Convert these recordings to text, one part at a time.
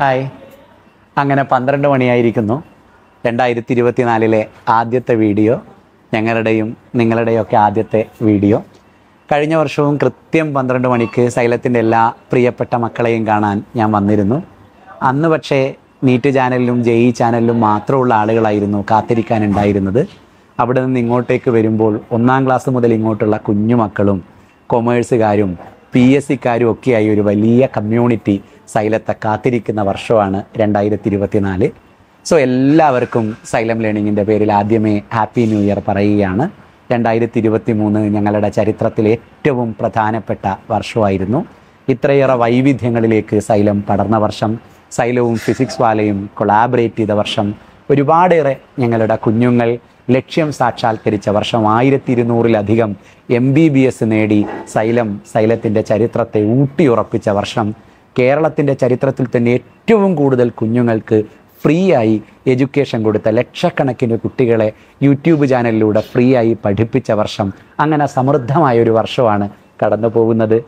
hi അങ്ങനെ പന്ത്രണ്ട് മണിയായിരിക്കുന്നു രണ്ടായിരത്തി നാലിലെ ആദ്യത്തെ വീഡിയോ ഞങ്ങളുടെയും നിങ്ങളുടെയും ഒക്കെ ആദ്യത്തെ വീഡിയോ കഴിഞ്ഞ വർഷവും കൃത്യം പന്ത്രണ്ട് മണിക്ക് സൈലത്തിൻ്റെ എല്ലാ പ്രിയപ്പെട്ട മക്കളെയും കാണാൻ ഞാൻ വന്നിരുന്നു അന്ന് പക്ഷേ നീറ്റ് ചാനലിലും ജെ ഇ ചാനലിലും മാത്രമുള്ള ആളുകളായിരുന്നു കാത്തിരിക്കാനുണ്ടായിരുന്നത് അവിടെ നിന്ന് ഇങ്ങോട്ടേക്ക് വരുമ്പോൾ ഒന്നാം ക്ലാസ് മുതൽ ഇങ്ങോട്ടുള്ള കുഞ്ഞുമക്കളും കൊമേഴ്സുകാരും പി എസ് സിക്കാരും ഒക്കെയായി ഒരു വലിയ കമ്മ്യൂണിറ്റി സൈലത്തെ കാത്തിരിക്കുന്ന വർഷമാണ് രണ്ടായിരത്തി ഇരുപത്തിനാല് സോ എല്ലാവർക്കും സൈലം ലേണിങ്ങിൻ്റെ പേരിൽ ആദ്യമേ ഹാപ്പി ന്യൂ ഇയർ പറയുകയാണ് രണ്ടായിരത്തി ഇരുപത്തി മൂന്ന് ഞങ്ങളുടെ ചരിത്രത്തിൽ ഏറ്റവും പ്രധാനപ്പെട്ട വർഷമായിരുന്നു ഇത്രയേറെ വൈവിധ്യങ്ങളിലേക്ക് സൈലം പടർന്ന വർഷം സൈലവും ഫിസിക്സ് വാലയും കൊളാബറേറ്റ് ചെയ്ത വർഷം ഒരുപാടേറെ ഞങ്ങളുടെ കുഞ്ഞുങ്ങൾ ലക്ഷ്യം സാക്ഷാത്കരിച്ച വർഷം ആയിരത്തി ഇരുന്നൂറിലധികം എം ബി ബി എസ് നേടി സൈലം സൈലത്തിൻ്റെ ചരിത്രത്തെ ഊട്ടിയുറപ്പിച്ച വർഷം കേരളത്തിൻ്റെ ചരിത്രത്തിൽ തന്നെ ഏറ്റവും കൂടുതൽ കുഞ്ഞുങ്ങൾക്ക് ഫ്രീ ആയി എഡ്യൂക്കേഷൻ കൊടുത്ത ലക്ഷക്കണക്കിന് കുട്ടികളെ യൂട്യൂബ് ചാനലിലൂടെ ഫ്രീ ആയി പഠിപ്പിച്ച വർഷം അങ്ങനെ സമൃദ്ധമായ ഒരു വർഷമാണ് കടന്നു പോകുന്നത്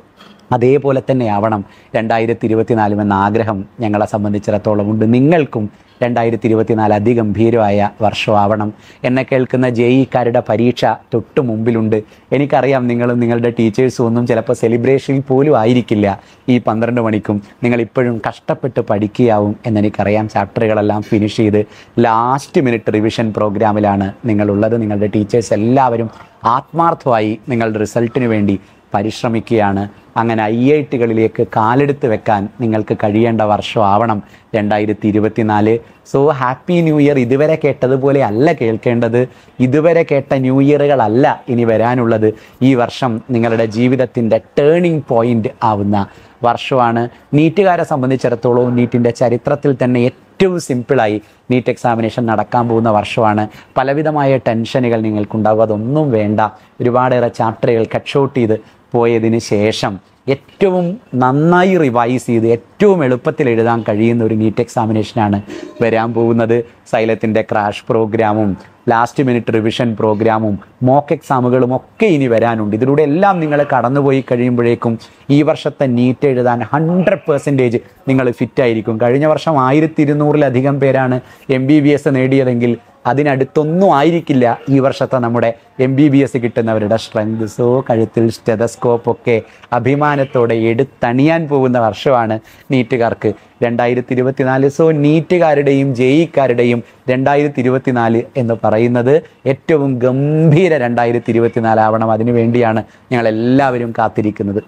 അതേപോലെ തന്നെ ആവണം രണ്ടായിരത്തി ഇരുപത്തിനാലും എന്ന ആഗ്രഹം ഞങ്ങളെ സംബന്ധിച്ചിടത്തോളം ഉണ്ട് നിങ്ങൾക്കും രണ്ടായിരത്തി ഇരുപത്തിനാല് അതിഗംഭീരമായ വർഷമാവണം എന്നെ കേൾക്കുന്ന ജെ ഇക്കാരുടെ പരീക്ഷ തൊട്ട് മുമ്പിലുണ്ട് എനിക്കറിയാം നിങ്ങളും നിങ്ങളുടെ ടീച്ചേഴ്സും ഒന്നും ചിലപ്പോൾ സെലിബ്രേഷനിൽ പോലും ആയിരിക്കില്ല ഈ പന്ത്രണ്ട് മണിക്കും നിങ്ങൾ ഇപ്പോഴും കഷ്ടപ്പെട്ട് പഠിക്കുകയാവും എന്നെനിക്കറിയാം ചാപ്റ്ററുകളെല്ലാം ഫിനിഷ് ചെയ്ത് ലാസ്റ്റ് മിനിറ്റ് റിവിഷൻ പ്രോഗ്രാമിലാണ് നിങ്ങളുള്ളത് നിങ്ങളുടെ ടീച്ചേഴ്സ് എല്ലാവരും ആത്മാർത്ഥമായി നിങ്ങളുടെ റിസൾട്ടിന് വേണ്ടി പരിശ്രമിക്കുകയാണ് അങ്ങനെ ഐ ഐ ടികളിലേക്ക് കാലെടുത്ത് വെക്കാൻ നിങ്ങൾക്ക് കഴിയേണ്ട വർഷമാവണം രണ്ടായിരത്തി ഇരുപത്തിനാല് സോ ഹാപ്പി ന്യൂ ഇയർ ഇതുവരെ കേട്ടതുപോലെ അല്ല കേൾക്കേണ്ടത് ഇതുവരെ കേട്ട ന്യൂ ഇയറുകളല്ല ഇനി വരാനുള്ളത് ഈ വർഷം നിങ്ങളുടെ ജീവിതത്തിൻ്റെ ടേണിംഗ് പോയിൻ്റ് ആവുന്ന വർഷമാണ് നീറ്റുകാരെ സംബന്ധിച്ചിടത്തോളം നീറ്റിൻ്റെ ചരിത്രത്തിൽ തന്നെ ഏറ്റവും സിമ്പിളായി നീറ്റ് എക്സാമിനേഷൻ നടക്കാൻ പോകുന്ന വർഷമാണ് പലവിധമായ ടെൻഷനുകൾ നിങ്ങൾക്കുണ്ടാകും അതൊന്നും വേണ്ട ഒരുപാടേറെ ചാപ്റ്ററുകൾ കട്ട് ഷോട്ട് ചെയ്ത് പോയതിന് ശേഷം ഏറ്റവും നന്നായി റിവൈസ് ചെയ്ത് ഏറ്റവും എളുപ്പത്തിൽ എഴുതാൻ കഴിയുന്ന ഒരു നീറ്റ് എക്സാമിനേഷനാണ് വരാൻ പോകുന്നത് സൈലത്തിൻ്റെ ക്രാഷ് പ്രോഗ്രാമും ലാസ്റ്റ് മിനിറ്റ് റിവിഷൻ പ്രോഗ്രാമും മോക്ക് എക്സാമുകളും ഒക്കെ ഇനി വരാനുണ്ട് ഇതിലൂടെ എല്ലാം നിങ്ങൾ കടന്നുപോയി കഴിയുമ്പോഴേക്കും ഈ വർഷത്തെ നീറ്റ് എഴുതാൻ ഹൺഡ്രഡ് പെർസെൻറ്റേജ് നിങ്ങൾ ഫിറ്റായിരിക്കും കഴിഞ്ഞ വർഷം ആയിരത്തി ഇരുന്നൂറിലധികം പേരാണ് എം ബി ബി എസ് നേടിയതെങ്കിൽ അതിനടുത്തൊന്നും ആയിരിക്കില്ല ഈ വർഷത്തെ നമ്മുടെ എം ബി ബി എസ് കിട്ടുന്നവരുടെ സ്ട്രെങ്ത് സോ കഴുത്തിൽ സ്റ്റെതസ്കോപ്പൊക്കെ അഭിമാനത്തോടെ എടുത്തണിയാൻ പോകുന്ന വർഷമാണ് നീറ്റുകാർക്ക് രണ്ടായിരത്തി ഇരുപത്തിനാല് സോ നീറ്റുകാരുടെയും ജയിക്കാരുടെയും രണ്ടായിരത്തി ഇരുപത്തിനാല് എന്ന് പറയുന്നത് ഏറ്റവും ഗംഭീര രണ്ടായിരത്തി ഇരുപത്തിനാലാവണം അതിനുവേണ്ടിയാണ് ഞങ്ങൾ എല്ലാവരും കാത്തിരിക്കുന്നത്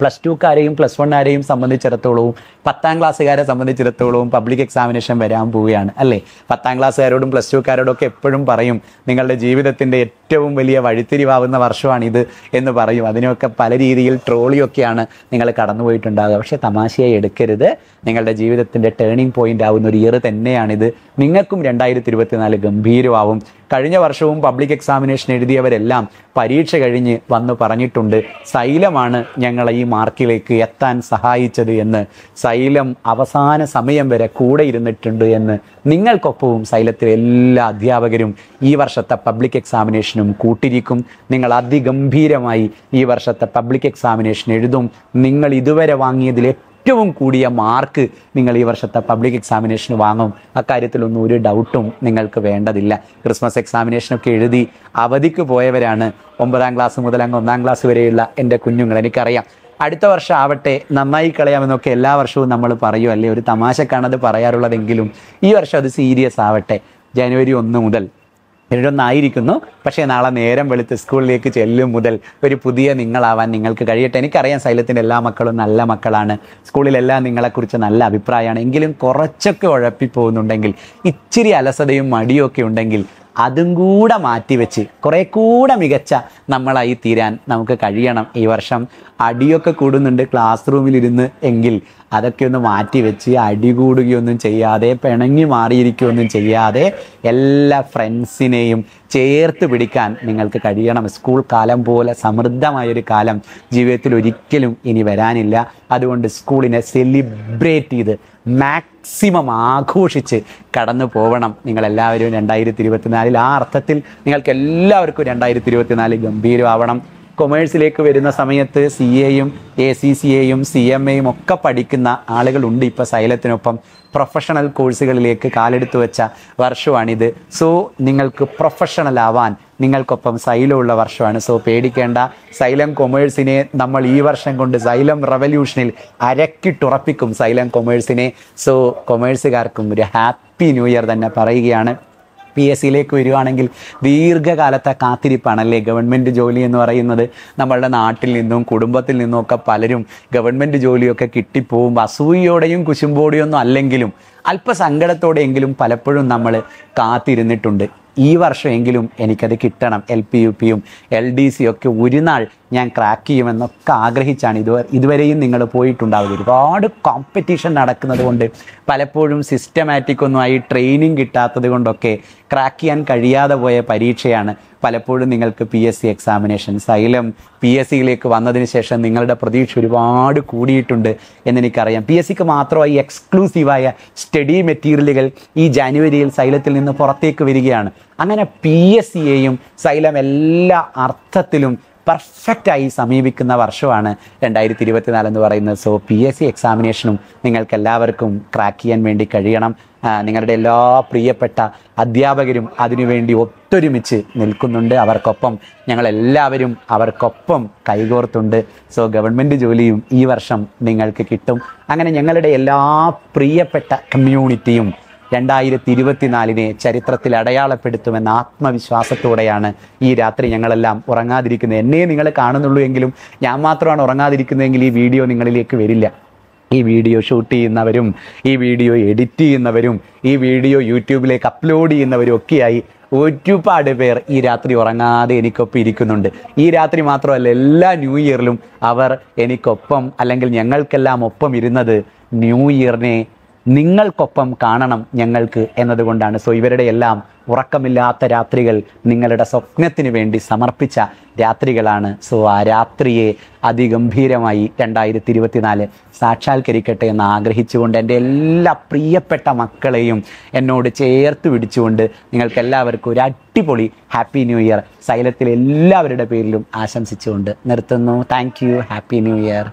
പ്ലസ് ടുക്കാരെയും പ്ലസ് വണ്ണാരെയും സംബന്ധിച്ചിടത്തോളവും പത്താം ക്ലാസ്സുകാരെ സംബന്ധിച്ചിടത്തോളവും പബ്ലിക് എക്സാമിനേഷൻ വരാൻ പോവുകയാണ് അല്ലേ പത്താം ക്ലാസ്സുകാരോടും പ്ലസ് ഒക്കെ എപ്പോഴും പറയും നിങ്ങളുടെ ജീവിതത്തിൻ്റെ ഏറ്റവും വലിയ വഴിത്തിരിവാകുന്ന വർഷമാണിത് എന്ന് പറയും അതിനൊക്കെ പല രീതിയിൽ ട്രോളിയൊക്കെയാണ് നിങ്ങൾ കടന്നുപോയിട്ടുണ്ടാകുക പക്ഷേ തമാശയായി എടുക്കരുത് നിങ്ങളുടെ ജീവിതത്തിൻ്റെ ടേണിംഗ് പോയിൻ്റ് ആവുന്ന ഒരു ഇയർ തന്നെയാണിത് നിങ്ങൾക്കും രണ്ടായിരത്തി ഇരുപത്തിനാല് ഗംഭീരമാവും കഴിഞ്ഞ വർഷവും പബ്ലിക് എക്സാമിനേഷൻ എഴുതിയവരെല്ലാം പരീക്ഷ കഴിഞ്ഞ് വന്ന് പറഞ്ഞിട്ടുണ്ട് സൈലമാണ് ഞങ്ങളെ ഈ മാർക്കിലേക്ക് എത്താൻ സഹായിച്ചത് എന്ന് സൈലം അവസാന സമയം വരെ കൂടെ ഇരുന്നിട്ടുണ്ട് എന്ന് നിങ്ങൾക്കൊപ്പവും സൈലത്തിലെ എല്ലാ അധ്യാപകരും ഈ വർഷത്തെ പബ്ലിക് എക്സാമിനേഷനും കൂട്ടിരിക്കും നിങ്ങൾ അതിഗംഭീരമായി ഈ വർഷത്തെ പബ്ലിക് എക്സാമിനേഷൻ എഴുതും നിങ്ങൾ ഇതുവരെ വാങ്ങിയതിൽ ഏറ്റവും കൂടിയ മാർക്ക് നിങ്ങൾ ഈ വർഷത്തെ പബ്ലിക് എക്സാമിനേഷന് വാങ്ങും അക്കാര്യത്തിലൊന്നും ഒരു ഡൗട്ടും നിങ്ങൾക്ക് വേണ്ടതില്ല ക്രിസ്മസ് എക്സാമിനേഷനൊക്കെ എഴുതി അവധിക്ക് പോയവരാണ് ഒമ്പതാം ക്ലാസ് മുതൽ അങ്ങ് ഒന്നാം ക്ലാസ് വരെയുള്ള എൻ്റെ കുഞ്ഞുങ്ങൾ എനിക്കറിയാം അടുത്ത വർഷം ആവട്ടെ നന്നായി കളയാമെന്നൊക്കെ എല്ലാ വർഷവും നമ്മൾ പറയൂ അല്ലെ ഒരു തമാശക്കാണത് പറയാറുള്ളതെങ്കിലും ഈ വർഷം അത് സീരിയസ് ആവട്ടെ ജനുവരി ഒന്ന് മുതൽ ഇതിലൊന്നായിരിക്കുന്നു പക്ഷേ നാളെ നേരം വെളുത്ത് സ്കൂളിലേക്ക് ചെല്ലും മുതൽ ഒരു പുതിയ നിങ്ങളാവാൻ നിങ്ങൾക്ക് കഴിയട്ടെ എനിക്കറിയാം സൈലത്തിൻ്റെ എല്ലാ മക്കളും നല്ല മക്കളാണ് സ്കൂളിലെല്ലാം നിങ്ങളെക്കുറിച്ച് നല്ല അഭിപ്രായമാണ് എങ്കിലും കുറച്ചൊക്കെ ഉഴപ്പിപ്പോകുന്നുണ്ടെങ്കിൽ ഇച്ചിരി അലസതയും മടിയൊക്കെ ഉണ്ടെങ്കിൽ അതും കൂടെ മാറ്റിവെച്ച് കുറേ കൂടെ മികച്ച നമ്മളായി തീരാൻ നമുക്ക് കഴിയണം ഈ വർഷം അടിയൊക്കെ കൂടുന്നുണ്ട് ക്ലാസ് റൂമിലിരുന്ന് എങ്കിൽ അതൊക്കെ ഒന്ന് മാറ്റി വെച്ച് അടികൂടുകയൊന്നും ചെയ്യാതെ പിണങ്ങി മാറിയിരിക്കുകയൊന്നും ചെയ്യാതെ എല്ലാ ഫ്രണ്ട്സിനെയും ചേർത്ത് പിടിക്കാൻ നിങ്ങൾക്ക് കഴിയണം സ്കൂൾ കാലം പോലെ സമൃദ്ധമായൊരു കാലം ജീവിതത്തിൽ ഒരിക്കലും ഇനി വരാനില്ല അതുകൊണ്ട് സ്കൂളിനെ സെലിബ്രേറ്റ് ചെയ്ത് മാക്സിമം ആഘോഷിച്ച് കടന്നു പോകണം നിങ്ങളെല്ലാവരും രണ്ടായിരത്തി ഇരുപത്തിനാലിൽ ആ അർത്ഥത്തിൽ നിങ്ങൾക്ക് എല്ലാവർക്കും രണ്ടായിരത്തി ഇരുപത്തിനാല് ഗംഭീരമാവണം കൊമേഴ്സിലേക്ക് വരുന്ന സമയത്ത് സി എയും എ സി സി എയും സി എം എയും ഒക്കെ പഠിക്കുന്ന ആളുകളുണ്ട് ഇപ്പോൾ സൈലത്തിനൊപ്പം പ്രൊഫഷണൽ കോഴ്സുകളിലേക്ക് കാലെടുത്തു വെച്ച വർഷമാണിത് സോ നിങ്ങൾക്ക് പ്രൊഫഷണൽ ആവാൻ നിങ്ങൾക്കൊപ്പം സൈലമുള്ള വർഷമാണ് സോ പേടിക്കേണ്ട സൈലം കൊമേഴ്സിനെ നമ്മൾ ഈ വർഷം കൊണ്ട് സൈലം റവല്യൂഷനിൽ അരക്കിട്ടുറപ്പിക്കും സൈലം കൊമേഴ്സിനെ സോ കൊമേഴ്സുകാർക്കും ഒരു ഹാപ്പി ന്യൂ ഇയർ തന്നെ പറയുകയാണ് പി എസ് സിയിലേക്ക് വരികയാണെങ്കിൽ ദീർഘകാലത്തെ കാത്തിരിപ്പാണല്ലേ ഗവൺമെൻറ് ജോലി എന്ന് പറയുന്നത് നമ്മളുടെ നാട്ടിൽ നിന്നും കുടുംബത്തിൽ നിന്നും ഒക്കെ പലരും ഗവൺമെൻറ് ജോലിയൊക്കെ കിട്ടിപ്പോകുമ്പോൾ അസൂയയോടെയും കുശുമ്പോടെയൊന്നും അല്ലെങ്കിലും അല്പസങ്കടത്തോടെയെങ്കിലും പലപ്പോഴും നമ്മൾ കാത്തിരുന്നിട്ടുണ്ട് ഈ വർഷമെങ്കിലും എനിക്കത് കിട്ടണം എൽ പി യു പിയും എൽ ഡി സിയും ഒക്കെ ഒരു നാൾ ഞാൻ ക്രാക്ക് ചെയ്യുമെന്നൊക്കെ ആഗ്രഹിച്ചാണ് ഇതുവരെ ഇതുവരെയും നിങ്ങൾ പോയിട്ടുണ്ടാവുക ഒരുപാട് കോമ്പറ്റീഷൻ നടക്കുന്നത് കൊണ്ട് പലപ്പോഴും സിസ്റ്റമാറ്റിക്കൊന്നും ആയി ട്രെയിനിങ് കിട്ടാത്തത് കൊണ്ടൊക്കെ ക്രാക്ക് ചെയ്യാൻ കഴിയാതെ പോയ പരീക്ഷയാണ് പലപ്പോഴും നിങ്ങൾക്ക് P S C examination Xylem P S സിയിലേക്ക് വന്നതിന് ശേഷം നിങ്ങളുടെ പ്രതീക്ഷ ഒരുപാട് കൂടിയിട്ടുണ്ട് എന്നെനിക്കറിയാം പി എസ് സിക്ക് മാത്രമായി എക്സ്ക്ലൂസീവായ സ്റ്റഡി മെറ്റീരിയലുകൾ ഈ ജാനുവരിയിൽ സൈലത്തിൽ നിന്ന് പുറത്തേക്ക് വരികയാണ് അങ്ങനെ പി എസ് സിയെയും സൈലം എല്ലാ അർത്ഥത്തിലും പെർഫെക്റ്റായി സമീപിക്കുന്ന വർഷമാണ് രണ്ടായിരത്തി ഇരുപത്തിനാല് എന്ന് പറയുന്നത് സോ പി എസ് സി എക്സാമിനേഷനും നിങ്ങൾക്ക് എല്ലാവർക്കും ക്രാക്ക് ചെയ്യാൻ വേണ്ടി കഴിയണം നിങ്ങളുടെ എല്ലാ പ്രിയപ്പെട്ട അധ്യാപകരും അതിനുവേണ്ടി ഒത്തൊരുമിച്ച് നിൽക്കുന്നുണ്ട് അവർക്കൊപ്പം ഞങ്ങളെല്ലാവരും അവർക്കൊപ്പം കൈകോർത്തുണ്ട് സോ ഗവൺമെൻറ് ജോലിയും ഈ വർഷം നിങ്ങൾക്ക് കിട്ടും അങ്ങനെ ഞങ്ങളുടെ എല്ലാ പ്രിയപ്പെട്ട കമ്മ്യൂണിറ്റിയും രണ്ടായിരത്തി ഇരുപത്തിനാലിനെ ചരിത്രത്തിൽ അടയാളപ്പെടുത്തുമെന്ന ആത്മവിശ്വാസത്തോടെയാണ് ഈ രാത്രി ഞങ്ങളെല്ലാം ഉറങ്ങാതിരിക്കുന്നത് എന്നെ നിങ്ങൾ കാണുന്നുള്ളൂ എങ്കിലും ഞാൻ മാത്രമാണ് ഉറങ്ങാതിരിക്കുന്നതെങ്കിൽ ഈ വീഡിയോ നിങ്ങളിലേക്ക് വരില്ല ഈ വീഡിയോ ഷൂട്ട് ചെയ്യുന്നവരും ഈ വീഡിയോ എഡിറ്റ് ചെയ്യുന്നവരും ഈ വീഡിയോ യൂട്യൂബിലേക്ക് അപ്ലോഡ് ചെയ്യുന്നവരും ഒക്കെയായി ഒരുപാട് പേർ ഈ രാത്രി ഉറങ്ങാതെ എനിക്കൊപ്പം ഇരിക്കുന്നുണ്ട് ഈ രാത്രി മാത്രമല്ല എല്ലാ ന്യൂ ഇയറിലും അവർ എനിക്കൊപ്പം അല്ലെങ്കിൽ ഞങ്ങൾക്കെല്ലാം ഒപ്പം ഇരുന്നത് ന്യൂ ഇയറിനെ നിങ്ങൾക്കൊപ്പം കാണണം ഞങ്ങൾക്ക് എന്നതുകൊണ്ടാണ് സോ ഇവരുടെ എല്ലാം ഉറക്കമില്ലാത്ത രാത്രികൾ നിങ്ങളുടെ സ്വപ്നത്തിന് വേണ്ടി സമർപ്പിച്ച രാത്രികളാണ് സോ ആ രാത്രിയെ അതിഗംഭീരമായി രണ്ടായിരത്തി ഇരുപത്തിനാല് സാക്ഷാത്കരിക്കട്ടെ എന്ന് ആഗ്രഹിച്ചുകൊണ്ട് എൻ്റെ എല്ലാ പ്രിയപ്പെട്ട മക്കളെയും എന്നോട് ചേർത്ത് പിടിച്ചുകൊണ്ട് നിങ്ങൾക്ക് എല്ലാവർക്കും ഒരു അടിപൊളി ഹാപ്പി ന്യൂ ഇയർ സൈലത്തിലെ എല്ലാവരുടെ പേരിലും ആശംസിച്ചുകൊണ്ട് നിർത്തുന്നു താങ്ക് ഹാപ്പി ന്യൂ ഇയർ